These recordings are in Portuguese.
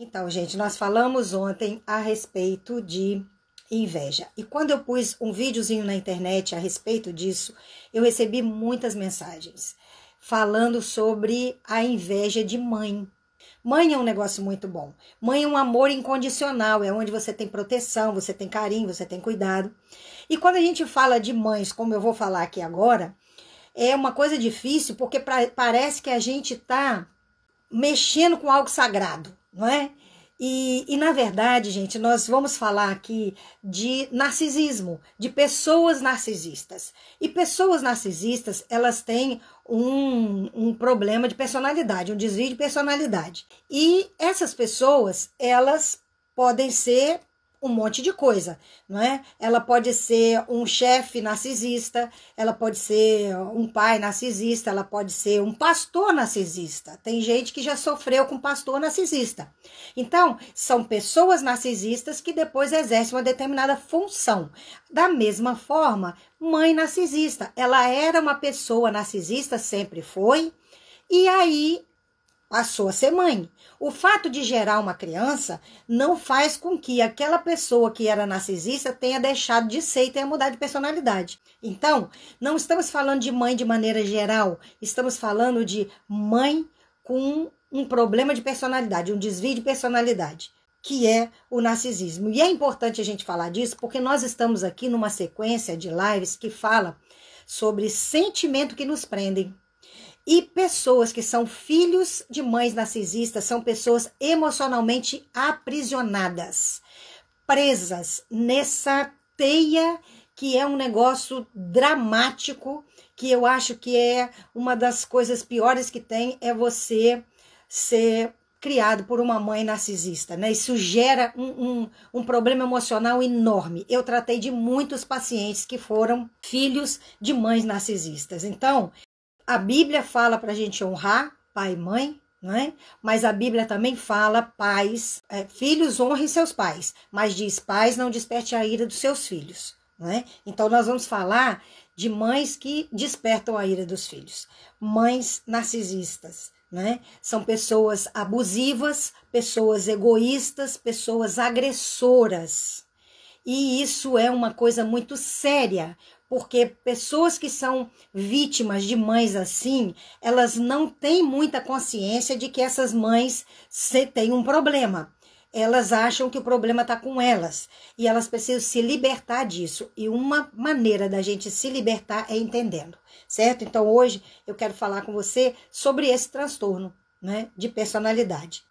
Então, gente, nós falamos ontem a respeito de inveja. E quando eu pus um videozinho na internet a respeito disso, eu recebi muitas mensagens falando sobre a inveja de mãe. Mãe é um negócio muito bom. Mãe é um amor incondicional, é onde você tem proteção, você tem carinho, você tem cuidado. E quando a gente fala de mães, como eu vou falar aqui agora, é uma coisa difícil porque pra, parece que a gente está mexendo com algo sagrado não é? E, e, na verdade, gente, nós vamos falar aqui de narcisismo, de pessoas narcisistas. E pessoas narcisistas, elas têm um, um problema de personalidade, um desvio de personalidade. E essas pessoas, elas podem ser um monte de coisa, não é? Ela pode ser um chefe narcisista, ela pode ser um pai narcisista, ela pode ser um pastor narcisista. Tem gente que já sofreu com pastor narcisista. Então, são pessoas narcisistas que depois exercem uma determinada função. Da mesma forma, mãe narcisista, ela era uma pessoa narcisista, sempre foi, e aí passou a ser mãe. O fato de gerar uma criança não faz com que aquela pessoa que era narcisista tenha deixado de ser e tenha mudado de personalidade. Então, não estamos falando de mãe de maneira geral, estamos falando de mãe com um problema de personalidade, um desvio de personalidade, que é o narcisismo. E é importante a gente falar disso porque nós estamos aqui numa sequência de lives que fala sobre sentimento que nos prendem. E pessoas que são filhos de mães narcisistas são pessoas emocionalmente aprisionadas, presas nessa teia que é um negócio dramático, que eu acho que é uma das coisas piores que tem é você ser criado por uma mãe narcisista, né? Isso gera um, um, um, problema emocional enorme. Eu tratei de muitos pacientes que foram filhos de mães narcisistas. Então, a Bíblia fala para a gente honrar pai e mãe, não é? Mas a Bíblia também fala pais, é, filhos honrem seus pais, mas diz pais não desperte a ira dos seus filhos, não é? Então nós vamos falar de mães que despertam a ira dos filhos, mães narcisistas, né? São pessoas abusivas, pessoas egoístas, pessoas agressoras. E isso é uma coisa muito séria, porque pessoas que são vítimas de mães assim, elas não têm muita consciência de que essas mães têm um problema. Elas acham que o problema está com elas e elas precisam se libertar disso. E uma maneira da gente se libertar é entendendo, certo? Então hoje eu quero falar com você sobre esse transtorno né, de personalidade.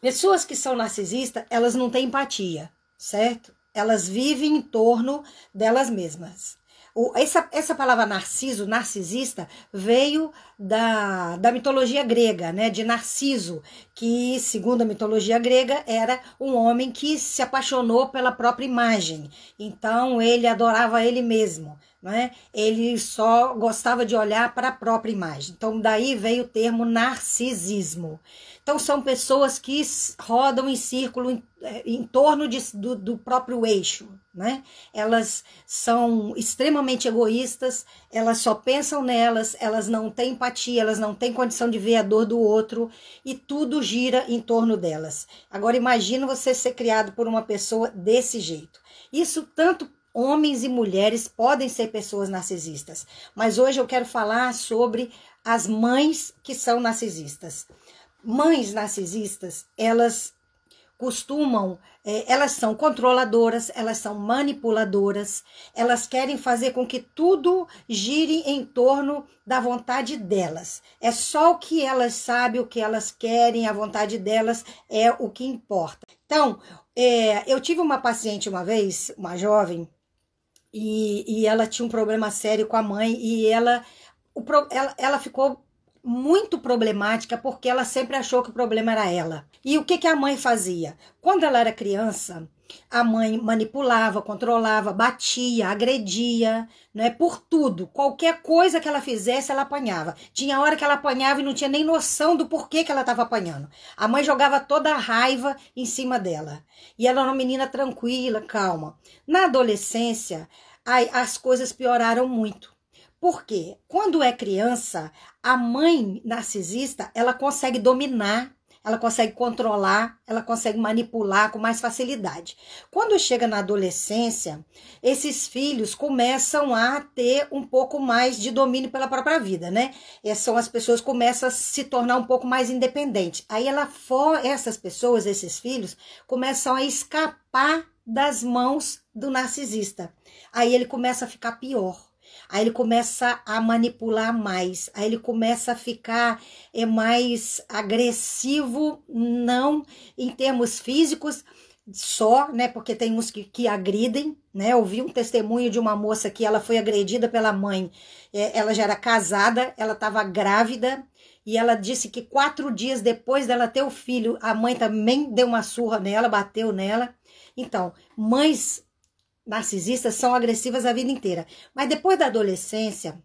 Pessoas que são narcisistas, elas não têm empatia, certo? Elas vivem em torno delas mesmas. O, essa, essa palavra narciso, narcisista, veio da, da mitologia grega, né? De Narciso, que, segundo a mitologia grega, era um homem que se apaixonou pela própria imagem. Então ele adorava ele mesmo, né? Ele só gostava de olhar para a própria imagem. Então daí veio o termo narcisismo. Então são pessoas que rodam em círculo em, é, em torno de, do, do próprio eixo, né? Elas são extremamente egoístas, elas só pensam nelas, elas não têm empatia, elas não têm condição de ver a dor do outro e tudo gira em torno delas. Agora imagina você ser criado por uma pessoa desse jeito. Isso tanto homens e mulheres podem ser pessoas narcisistas, mas hoje eu quero falar sobre as mães que são narcisistas. Mães narcisistas, elas costumam, é, elas são controladoras, elas são manipuladoras, elas querem fazer com que tudo gire em torno da vontade delas. É só o que elas sabem, o que elas querem, a vontade delas é o que importa. Então, é, eu tive uma paciente uma vez, uma jovem, e, e ela tinha um problema sério com a mãe e ela, o, ela, ela ficou muito problemática porque ela sempre achou que o problema era ela. E o que, que a mãe fazia? Quando ela era criança, a mãe manipulava, controlava, batia, agredia, não é por tudo. Qualquer coisa que ela fizesse, ela apanhava. Tinha hora que ela apanhava e não tinha nem noção do porquê que ela estava apanhando. A mãe jogava toda a raiva em cima dela. E ela era uma menina tranquila, calma. Na adolescência, as coisas pioraram muito porque quando é criança, a mãe narcisista, ela consegue dominar ela consegue controlar, ela consegue manipular com mais facilidade. Quando chega na adolescência, esses filhos começam a ter um pouco mais de domínio pela própria vida, né? Essas são as pessoas que começam a se tornar um pouco mais independentes. Aí ela for, essas pessoas, esses filhos, começam a escapar das mãos do narcisista. Aí ele começa a ficar pior Aí ele começa a manipular mais, aí ele começa a ficar é mais agressivo, não em termos físicos só, né? Porque tem uns que, que agridem, né? Eu vi um testemunho de uma moça que ela foi agredida pela mãe. É, ela já era casada, ela estava grávida e ela disse que quatro dias depois dela ter o filho, a mãe também deu uma surra nela, bateu nela. Então, mães narcisistas são agressivas a vida inteira. Mas depois da adolescência,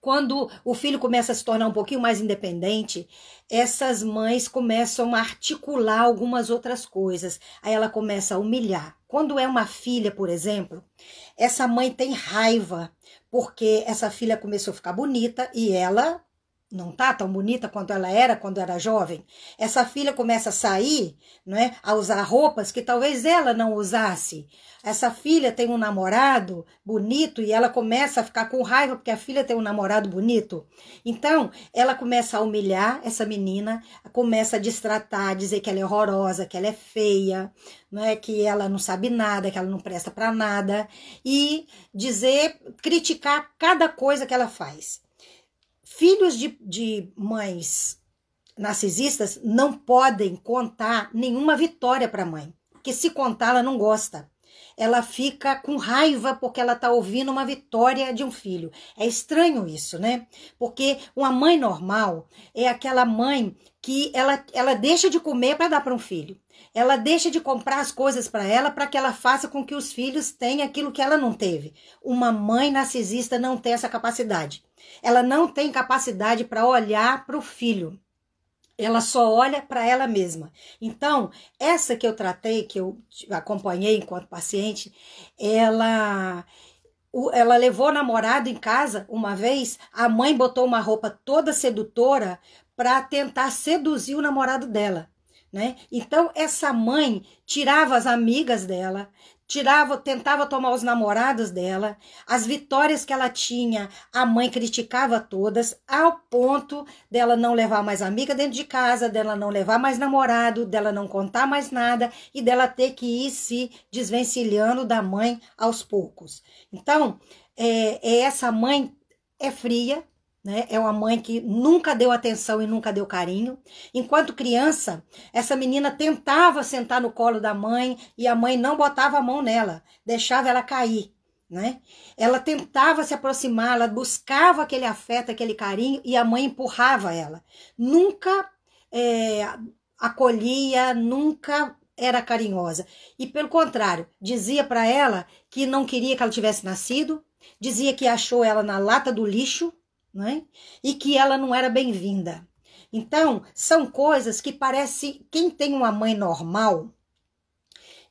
quando o filho começa a se tornar um pouquinho mais independente, essas mães começam a articular algumas outras coisas. Aí ela começa a humilhar. Quando é uma filha, por exemplo, essa mãe tem raiva porque essa filha começou a ficar bonita e ela não tá tão bonita quanto ela era quando era jovem. Essa filha começa a sair, não é, a usar roupas que talvez ela não usasse. Essa filha tem um namorado bonito e ela começa a ficar com raiva porque a filha tem um namorado bonito. Então, ela começa a humilhar essa menina, começa a distratar, a dizer que ela é horrorosa, que ela é feia, não é que ela não sabe nada, que ela não presta para nada e dizer, criticar cada coisa que ela faz. Filhos de, de mães narcisistas não podem contar nenhuma vitória para a mãe, que se contar ela não gosta. Ela fica com raiva porque ela está ouvindo uma vitória de um filho. É estranho isso, né? Porque uma mãe normal é aquela mãe que ela, ela deixa de comer para dar para um filho. Ela deixa de comprar as coisas para ela para que ela faça com que os filhos tenham aquilo que ela não teve. Uma mãe narcisista não tem essa capacidade. Ela não tem capacidade para olhar para o filho. Ela só olha para ela mesma. Então, essa que eu tratei, que eu acompanhei enquanto paciente, ela ela levou o namorado em casa uma vez, a mãe botou uma roupa toda sedutora para tentar seduzir o namorado dela. Né? Então, essa mãe tirava as amigas dela, tirava, tentava tomar os namorados dela, as vitórias que ela tinha, a mãe criticava todas, ao ponto dela não levar mais amiga dentro de casa, dela não levar mais namorado, dela não contar mais nada e dela ter que ir se desvencilhando da mãe aos poucos. Então, é, é essa mãe é fria, né? É uma mãe que nunca deu atenção e nunca deu carinho. Enquanto criança, essa menina tentava sentar no colo da mãe e a mãe não botava a mão nela, deixava ela cair. Né? Ela tentava se aproximar, ela buscava aquele afeto, aquele carinho e a mãe empurrava ela. Nunca é, acolhia, nunca era carinhosa. E pelo contrário, dizia para ela que não queria que ela tivesse nascido, dizia que achou ela na lata do lixo, né? e que ela não era bem-vinda. Então, são coisas que parece. Quem tem uma mãe normal,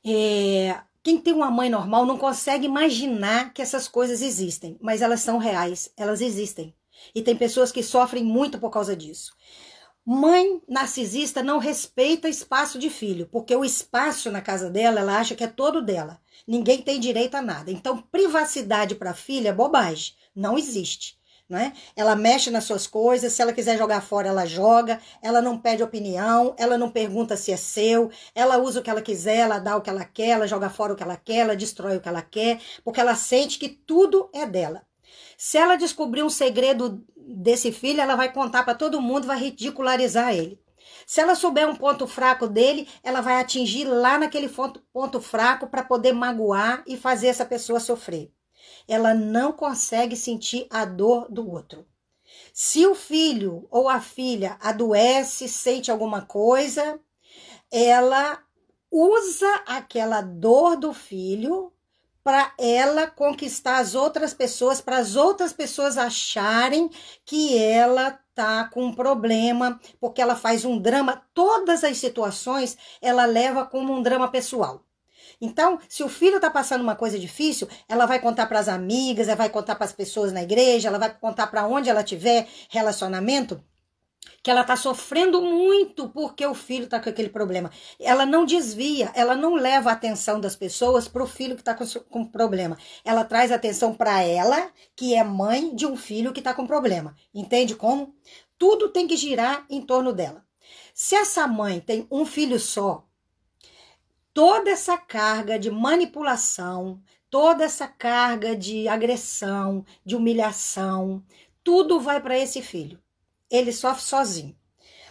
é, quem tem uma mãe normal não consegue imaginar que essas coisas existem, mas elas são reais, elas existem. E tem pessoas que sofrem muito por causa disso. Mãe narcisista não respeita espaço de filho, porque o espaço na casa dela, ela acha que é todo dela. Ninguém tem direito a nada. Então, privacidade para filha é bobagem, não existe. É? Ela mexe nas suas coisas, se ela quiser jogar fora, ela joga, ela não pede opinião, ela não pergunta se é seu, ela usa o que ela quiser, ela dá o que ela quer, ela joga fora o que ela quer, ela destrói o que ela quer, porque ela sente que tudo é dela. Se ela descobrir um segredo desse filho, ela vai contar para todo mundo, vai ridicularizar ele. Se ela souber um ponto fraco dele, ela vai atingir lá naquele ponto fraco para poder magoar e fazer essa pessoa sofrer ela não consegue sentir a dor do outro. Se o filho ou a filha adoece, sente alguma coisa, ela usa aquela dor do filho para ela conquistar as outras pessoas, para as outras pessoas acharem que ela tá com um problema, porque ela faz um drama, todas as situações ela leva como um drama pessoal. Então, se o filho está passando uma coisa difícil, ela vai contar para as amigas, ela vai contar para as pessoas na igreja, ela vai contar para onde ela tiver relacionamento que ela está sofrendo muito porque o filho está com aquele problema. Ela não desvia, ela não leva a atenção das pessoas para o filho que está com, com problema. Ela traz atenção para ela, que é mãe de um filho que está com problema. Entende como? Tudo tem que girar em torno dela. Se essa mãe tem um filho só toda essa carga de manipulação, toda essa carga de agressão, de humilhação, tudo vai para esse filho. Ele sofre sozinho.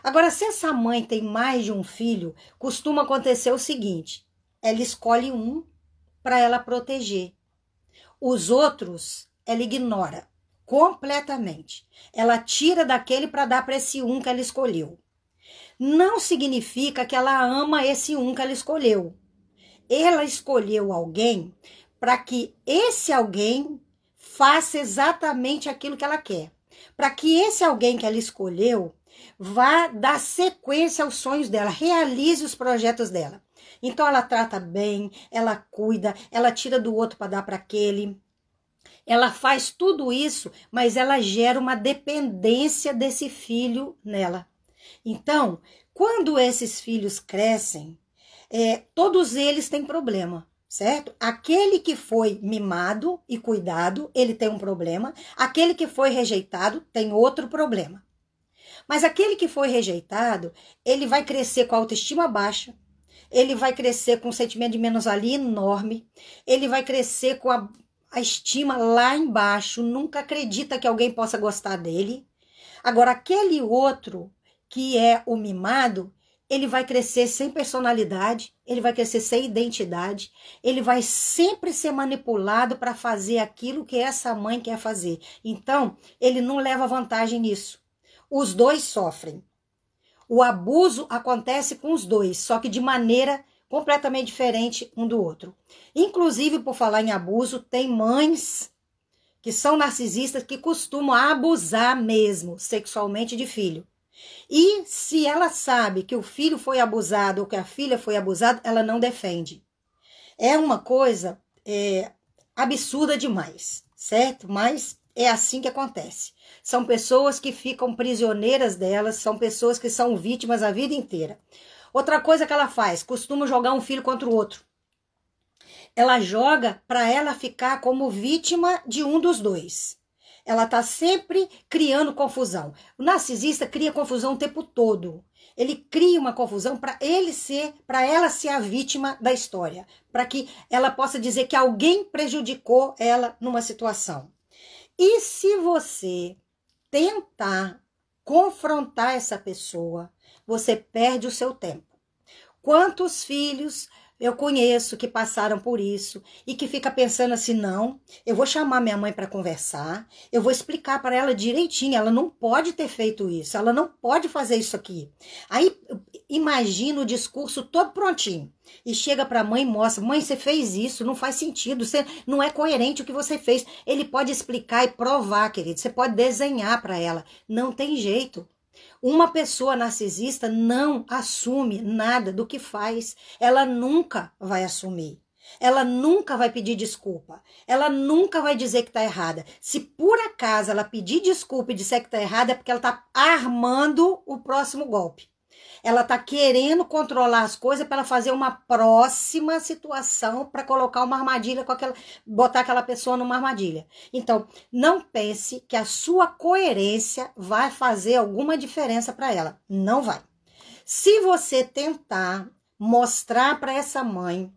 Agora, se essa mãe tem mais de um filho, costuma acontecer o seguinte: ela escolhe um para ela proteger. Os outros ela ignora completamente. Ela tira daquele para dar para esse um que ela escolheu não significa que ela ama esse um que ela escolheu. Ela escolheu alguém para que esse alguém faça exatamente aquilo que ela quer. Para que esse alguém que ela escolheu vá dar sequência aos sonhos dela, realize os projetos dela. Então ela trata bem, ela cuida, ela tira do outro para dar para aquele. Ela faz tudo isso, mas ela gera uma dependência desse filho nela. Então, quando esses filhos crescem, é, todos eles têm problema, certo? Aquele que foi mimado e cuidado, ele tem um problema. Aquele que foi rejeitado tem outro problema. Mas aquele que foi rejeitado, ele vai crescer com a autoestima baixa, ele vai crescer com um sentimento de menos-valia enorme, ele vai crescer com a, a estima lá embaixo, nunca acredita que alguém possa gostar dele. Agora, aquele outro que é o mimado, ele vai crescer sem personalidade, ele vai crescer sem identidade, ele vai sempre ser manipulado para fazer aquilo que essa mãe quer fazer. Então, ele não leva vantagem nisso. Os dois sofrem. O abuso acontece com os dois, só que de maneira completamente diferente um do outro. Inclusive, por falar em abuso, tem mães que são narcisistas que costumam abusar mesmo sexualmente de filho. E se ela sabe que o filho foi abusado ou que a filha foi abusada, ela não defende. É uma coisa é, absurda demais, certo? Mas é assim que acontece. São pessoas que ficam prisioneiras delas, são pessoas que são vítimas a vida inteira. Outra coisa que ela faz, costuma jogar um filho contra o outro. Ela joga para ela ficar como vítima de um dos dois ela está sempre criando confusão. O narcisista cria confusão o tempo todo. Ele cria uma confusão para ele ser, para ela ser a vítima da história, para que ela possa dizer que alguém prejudicou ela numa situação. E se você tentar confrontar essa pessoa, você perde o seu tempo. Quantos filhos eu conheço que passaram por isso e que fica pensando assim: não, eu vou chamar minha mãe para conversar, eu vou explicar para ela direitinho. Ela não pode ter feito isso, ela não pode fazer isso aqui. Aí imagina o discurso todo prontinho e chega para a mãe e mostra: mãe, você fez isso, não faz sentido, você não é coerente o que você fez. Ele pode explicar e provar, querido, você pode desenhar para ela. Não tem jeito. Uma pessoa narcisista não assume nada do que faz. Ela nunca vai assumir. Ela nunca vai pedir desculpa. Ela nunca vai dizer que está errada. Se por acaso ela pedir desculpa e disser que está errada, é porque ela está armando o próximo golpe. Ela tá querendo controlar as coisas para fazer uma próxima situação para colocar uma armadilha com aquela, botar aquela pessoa numa armadilha. Então, não pense que a sua coerência vai fazer alguma diferença para ela. Não vai. Se você tentar mostrar para essa mãe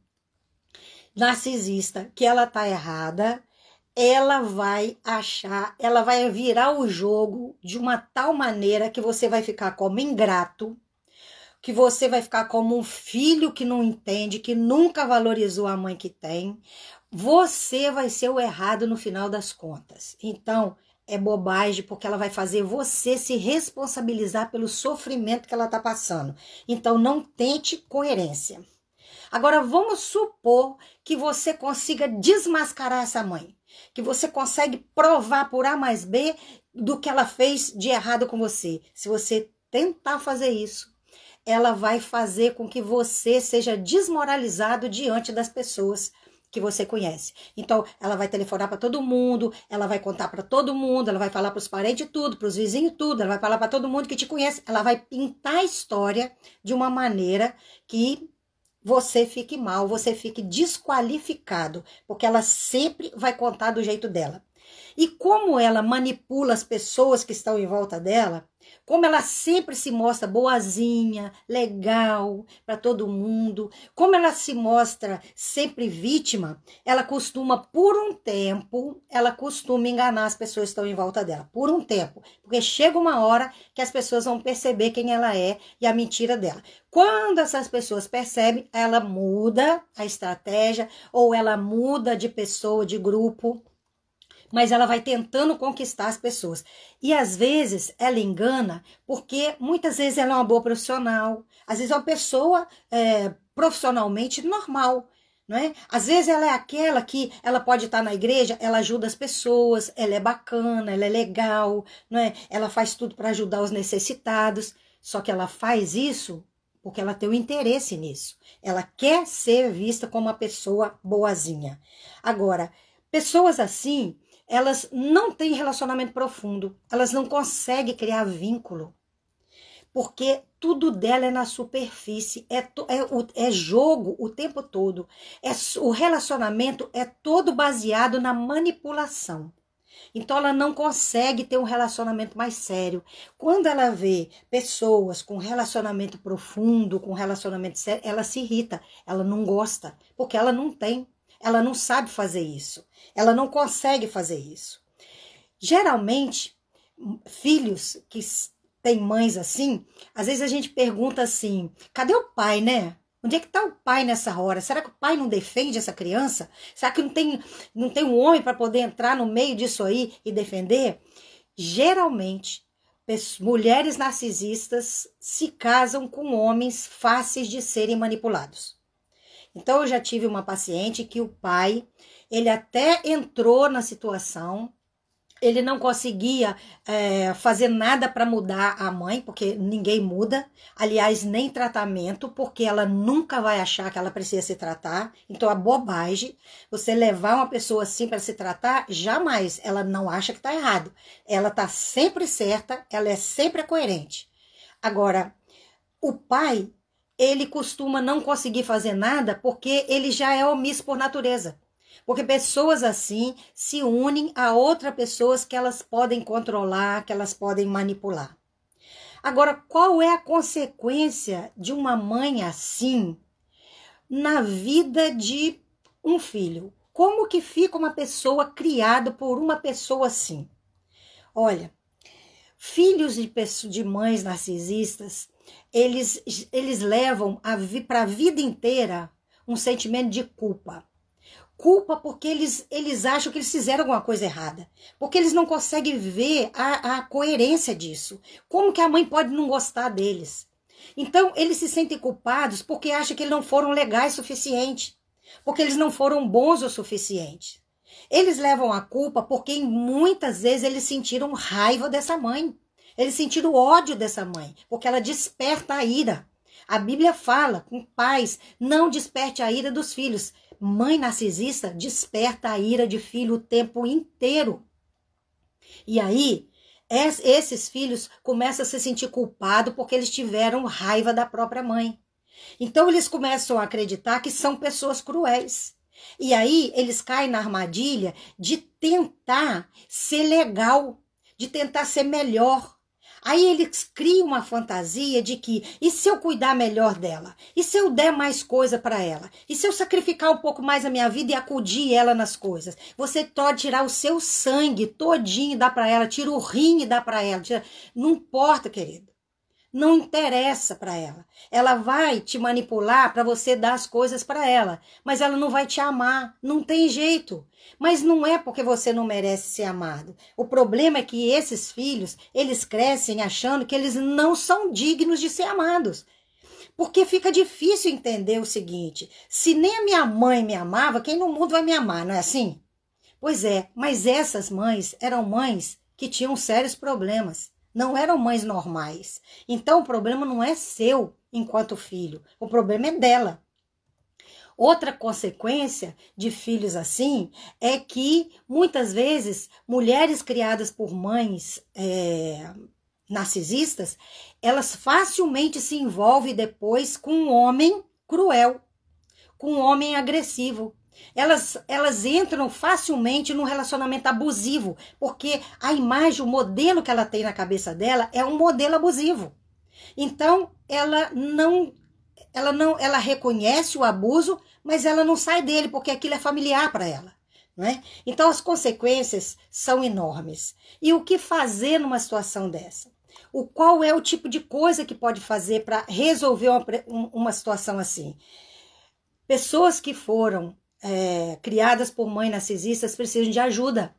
narcisista que ela tá errada, ela vai achar, ela vai virar o jogo de uma tal maneira que você vai ficar como ingrato, que você vai ficar como um filho que não entende, que nunca valorizou a mãe que tem, você vai ser o errado no final das contas. Então, é bobagem, porque ela vai fazer você se responsabilizar pelo sofrimento que ela está passando. Então, não tente coerência. Agora, vamos supor que você consiga desmascarar essa mãe, que você consegue provar por A mais B do que ela fez de errado com você. Se você tentar fazer isso, ela vai fazer com que você seja desmoralizado diante das pessoas que você conhece. Então, ela vai telefonar para todo mundo, ela vai contar para todo mundo, ela vai falar para os parentes tudo, para os vizinhos tudo, ela vai falar para todo mundo que te conhece, ela vai pintar a história de uma maneira que você fique mal, você fique desqualificado, porque ela sempre vai contar do jeito dela. E como ela manipula as pessoas que estão em volta dela, como ela sempre se mostra boazinha, legal para todo mundo, como ela se mostra sempre vítima, ela costuma por um tempo, ela costuma enganar as pessoas que estão em volta dela, por um tempo, porque chega uma hora que as pessoas vão perceber quem ela é e a mentira dela. Quando essas pessoas percebem, ela muda a estratégia ou ela muda de pessoa, de grupo, mas ela vai tentando conquistar as pessoas. E às vezes ela engana, porque muitas vezes ela é uma boa profissional, às vezes é uma pessoa é, profissionalmente normal. Não é? Às vezes ela é aquela que ela pode estar na igreja, ela ajuda as pessoas, ela é bacana, ela é legal, não é? ela faz tudo para ajudar os necessitados. Só que ela faz isso porque ela tem um interesse nisso. Ela quer ser vista como uma pessoa boazinha. Agora, pessoas assim elas não têm relacionamento profundo, elas não conseguem criar vínculo, porque tudo dela é na superfície, é, é, é jogo o tempo todo, é, o relacionamento é todo baseado na manipulação. Então ela não consegue ter um relacionamento mais sério. Quando ela vê pessoas com relacionamento profundo, com relacionamento sério, ela se irrita, ela não gosta, porque ela não tem ela não sabe fazer isso. Ela não consegue fazer isso. Geralmente, filhos que têm mães assim, às vezes a gente pergunta assim: cadê o pai, né? Onde é que está o pai nessa hora? Será que o pai não defende essa criança? Será que não tem, não tem um homem para poder entrar no meio disso aí e defender? Geralmente, mulheres narcisistas se casam com homens fáceis de serem manipulados. Então eu já tive uma paciente que o pai, ele até entrou na situação, ele não conseguia é, fazer nada para mudar a mãe, porque ninguém muda, aliás, nem tratamento, porque ela nunca vai achar que ela precisa se tratar. Então, a bobagem, você levar uma pessoa assim para se tratar, jamais ela não acha que está errado. Ela está sempre certa, ela é sempre coerente. Agora, o pai ele costuma não conseguir fazer nada porque ele já é omisso por natureza. Porque pessoas assim se unem a outras pessoas que elas podem controlar, que elas podem manipular. Agora, qual é a consequência de uma mãe assim na vida de um filho? Como que fica uma pessoa criada por uma pessoa assim? Olha, filhos de, de mães narcisistas eles, eles levam para a vida inteira um sentimento de culpa. Culpa porque eles, eles acham que eles fizeram alguma coisa errada. Porque eles não conseguem ver a, a coerência disso. Como que a mãe pode não gostar deles? Então, eles se sentem culpados porque acham que eles não foram legais o suficiente. Porque eles não foram bons o suficiente. Eles levam a culpa porque muitas vezes eles sentiram raiva dessa mãe. Eles sentiram ódio dessa mãe, porque ela desperta a ira. A Bíblia fala com pais: não desperte a ira dos filhos. Mãe narcisista desperta a ira de filho o tempo inteiro. E aí, esses filhos começam a se sentir culpados porque eles tiveram raiva da própria mãe. Então, eles começam a acreditar que são pessoas cruéis. E aí, eles caem na armadilha de tentar ser legal, de tentar ser melhor, Aí eles criam uma fantasia de que e se eu cuidar melhor dela? E se eu der mais coisa para ela? E se eu sacrificar um pouco mais a minha vida e acudir ela nas coisas? Você pode tirar o seu sangue todinho e dar para ela, tira o rim e dá para ela. Tira... Não importa, querido não interessa para ela. Ela vai te manipular para você dar as coisas para ela, mas ela não vai te amar, não tem jeito. Mas não é porque você não merece ser amado. O problema é que esses filhos, eles crescem achando que eles não são dignos de ser amados. Porque fica difícil entender o seguinte: se nem a minha mãe me amava, quem no mundo vai me amar, não é assim? Pois é, mas essas mães eram mães que tinham sérios problemas não eram mães normais. Então o problema não é seu enquanto filho, o problema é dela. Outra consequência de filhos assim é que muitas vezes mulheres criadas por mães é, narcisistas elas facilmente se envolvem depois com um homem cruel, com um homem agressivo, elas, elas entram facilmente num relacionamento abusivo, porque a imagem, o modelo que ela tem na cabeça dela é um modelo abusivo. Então, ela não ela não ela reconhece o abuso, mas ela não sai dele porque aquilo é familiar para ela. Né? Então as consequências são enormes. E o que fazer numa situação dessa? O qual é o tipo de coisa que pode fazer para resolver uma, uma situação assim? Pessoas que foram é, criadas por mães narcisistas precisam de ajuda.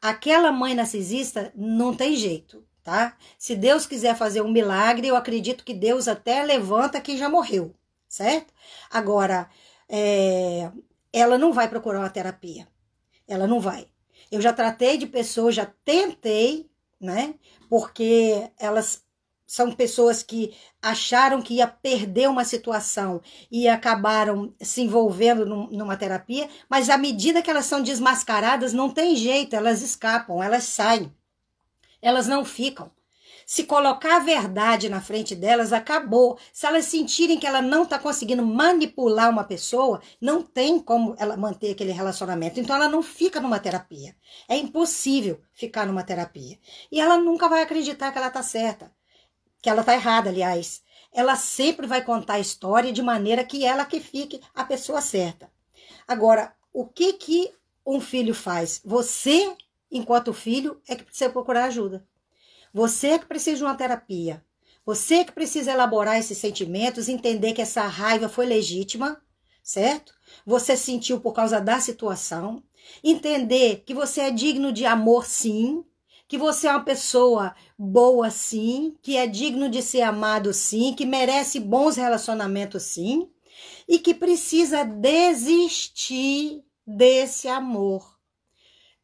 Aquela mãe narcisista não tem jeito, tá? Se Deus quiser fazer um milagre, eu acredito que Deus até levanta quem já morreu, certo? Agora, é, ela não vai procurar uma terapia. Ela não vai. Eu já tratei de pessoas, já tentei, né? Porque elas são pessoas que acharam que ia perder uma situação e acabaram se envolvendo num, numa terapia, mas à medida que elas são desmascaradas, não tem jeito, elas escapam, elas saem, elas não ficam. Se colocar a verdade na frente delas, acabou. Se elas sentirem que ela não está conseguindo manipular uma pessoa, não tem como ela manter aquele relacionamento. Então ela não fica numa terapia. É impossível ficar numa terapia. E ela nunca vai acreditar que ela está certa que ela tá errada, aliás. Ela sempre vai contar a história de maneira que ela que fique a pessoa certa. Agora, o que que um filho faz? Você, enquanto filho, é que precisa procurar ajuda. Você é que precisa de uma terapia. Você é que precisa elaborar esses sentimentos, entender que essa raiva foi legítima, certo? Você sentiu por causa da situação, entender que você é digno de amor, sim, que você é uma pessoa boa sim, que é digno de ser amado sim, que merece bons relacionamentos sim, e que precisa desistir desse amor.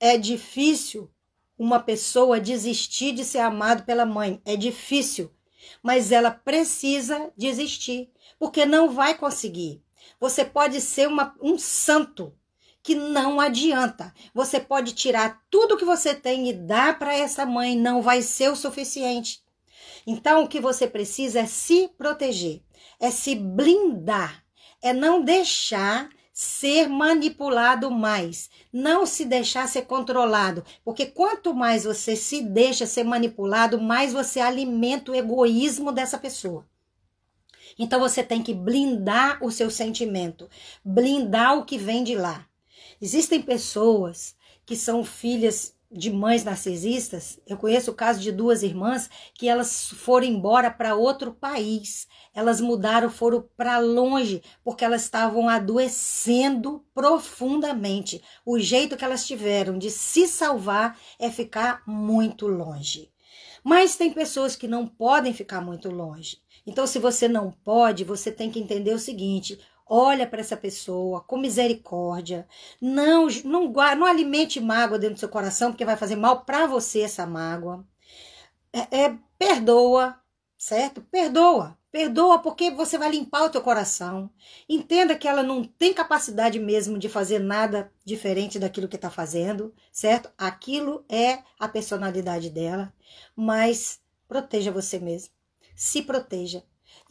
É difícil uma pessoa desistir de ser amado pela mãe, é difícil, mas ela precisa desistir, porque não vai conseguir. Você pode ser uma, um santo, que não adianta. Você pode tirar tudo que você tem e dar para essa mãe, não vai ser o suficiente. Então, o que você precisa é se proteger, é se blindar, é não deixar ser manipulado mais, não se deixar ser controlado, porque quanto mais você se deixa ser manipulado, mais você alimenta o egoísmo dessa pessoa. Então você tem que blindar o seu sentimento, blindar o que vem de lá. Existem pessoas que são filhas de mães narcisistas. Eu conheço o caso de duas irmãs que elas foram embora para outro país. Elas mudaram, foram para longe, porque elas estavam adoecendo profundamente. O jeito que elas tiveram de se salvar é ficar muito longe. Mas tem pessoas que não podem ficar muito longe. Então, se você não pode, você tem que entender o seguinte: Olha para essa pessoa com misericórdia. Não, não, não alimente mágoa dentro do seu coração, porque vai fazer mal para você essa mágoa. É, é, perdoa, certo? Perdoa. Perdoa porque você vai limpar o teu coração. Entenda que ela não tem capacidade mesmo de fazer nada diferente daquilo que está fazendo, certo? Aquilo é a personalidade dela. Mas proteja você mesmo. Se proteja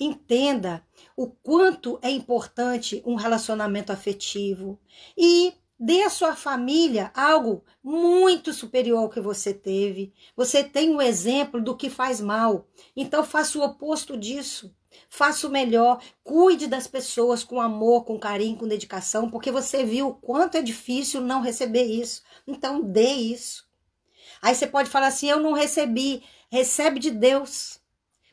Entenda o quanto é importante um relacionamento afetivo e dê à sua família algo muito superior ao que você teve. Você tem um exemplo do que faz mal, então faça o oposto disso. Faça o melhor, cuide das pessoas com amor, com carinho, com dedicação, porque você viu o quanto é difícil não receber isso. Então dê isso. Aí você pode falar assim: eu não recebi, recebe de Deus.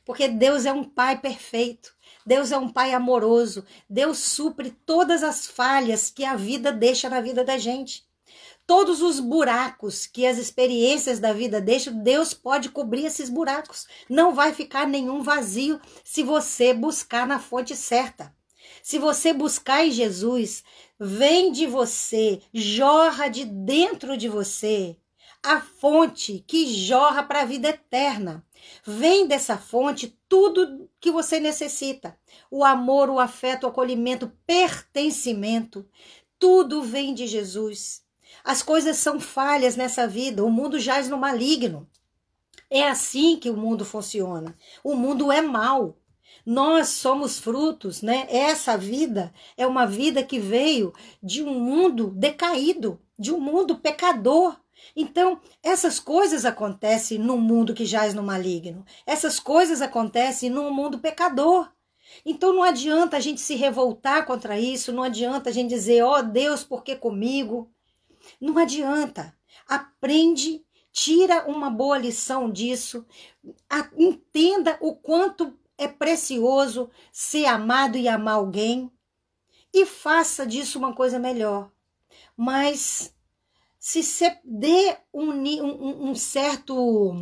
Porque Deus é um pai perfeito. Deus é um pai amoroso. Deus supre todas as falhas que a vida deixa na vida da gente. Todos os buracos que as experiências da vida deixam, Deus pode cobrir esses buracos. Não vai ficar nenhum vazio se você buscar na fonte certa. Se você buscar em Jesus, vem de você, jorra de dentro de você a fonte que jorra para a vida eterna. Vem dessa fonte tudo que você necessita: o amor, o afeto, o acolhimento, pertencimento. Tudo vem de Jesus. As coisas são falhas nessa vida, o mundo jaz no maligno. É assim que o mundo funciona. O mundo é mal. Nós somos frutos, né? Essa vida é uma vida que veio de um mundo decaído, de um mundo pecador, então, essas coisas acontecem num mundo que jaz no maligno. Essas coisas acontecem num mundo pecador. Então não adianta a gente se revoltar contra isso, não adianta a gente dizer, ó oh, Deus, por que comigo? Não adianta. Aprende, tira uma boa lição disso, a, entenda o quanto é precioso ser amado e amar alguém e faça disso uma coisa melhor. Mas se dê um, um, um, certo,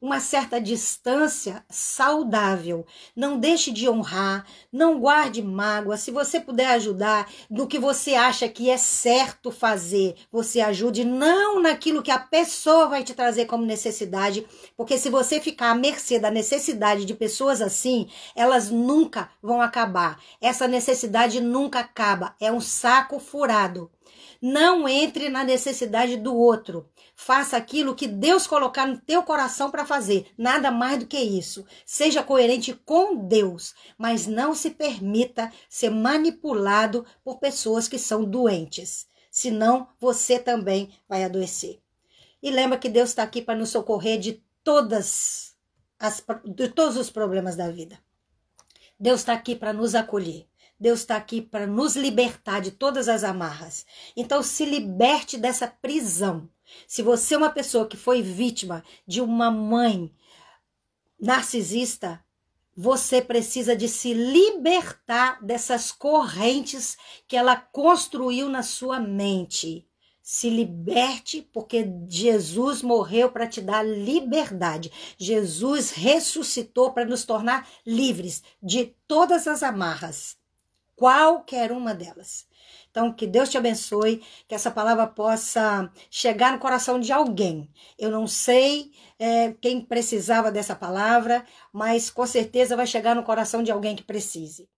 uma certa distância saudável. Não deixe de honrar, não guarde mágoa. Se você puder ajudar do que você acha que é certo fazer, você ajude, não naquilo que a pessoa vai te trazer como necessidade, porque se você ficar à mercê da necessidade de pessoas assim, elas nunca vão acabar. Essa necessidade nunca acaba, é um saco furado. Não entre na necessidade do outro. Faça aquilo que Deus colocar no teu coração para fazer. Nada mais do que isso. Seja coerente com Deus, mas não se permita ser manipulado por pessoas que são doentes. Senão você também vai adoecer. E lembra que Deus está aqui para nos socorrer de todas as, de todos os problemas da vida. Deus está aqui para nos acolher. Deus está aqui para nos libertar de todas as amarras. Então, se liberte dessa prisão. Se você é uma pessoa que foi vítima de uma mãe narcisista, você precisa de se libertar dessas correntes que ela construiu na sua mente. Se liberte, porque Jesus morreu para te dar liberdade. Jesus ressuscitou para nos tornar livres de todas as amarras qualquer uma delas. Então, que Deus te abençoe, que essa palavra possa chegar no coração de alguém. Eu não sei é, quem precisava dessa palavra, mas com certeza vai chegar no coração de alguém que precise.